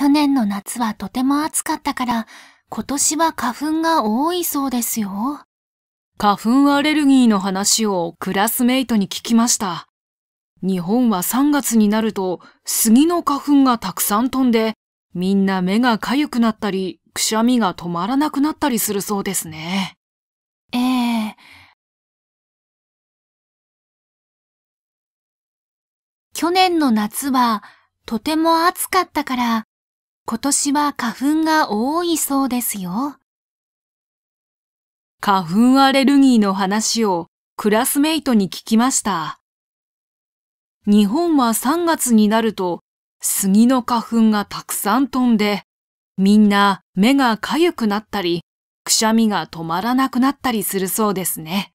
去年の夏はとても暑かったから、今年は花粉が多いそうですよ。花粉アレルギーの話をクラスメイトに聞きました。日本は3月になると杉の花粉がたくさん飛んで、みんな目がかゆくなったり、くしゃみが止まらなくなったりするそうですね。ええ去年の夏はとても暑かったから今年は花粉が多いそうですよ。花粉アレルギーの話をクラスメイトに聞きました。日本は3月になると杉の花粉がたくさん飛んで、みんな目がかゆくなったり、くしゃみが止まらなくなったりするそうですね。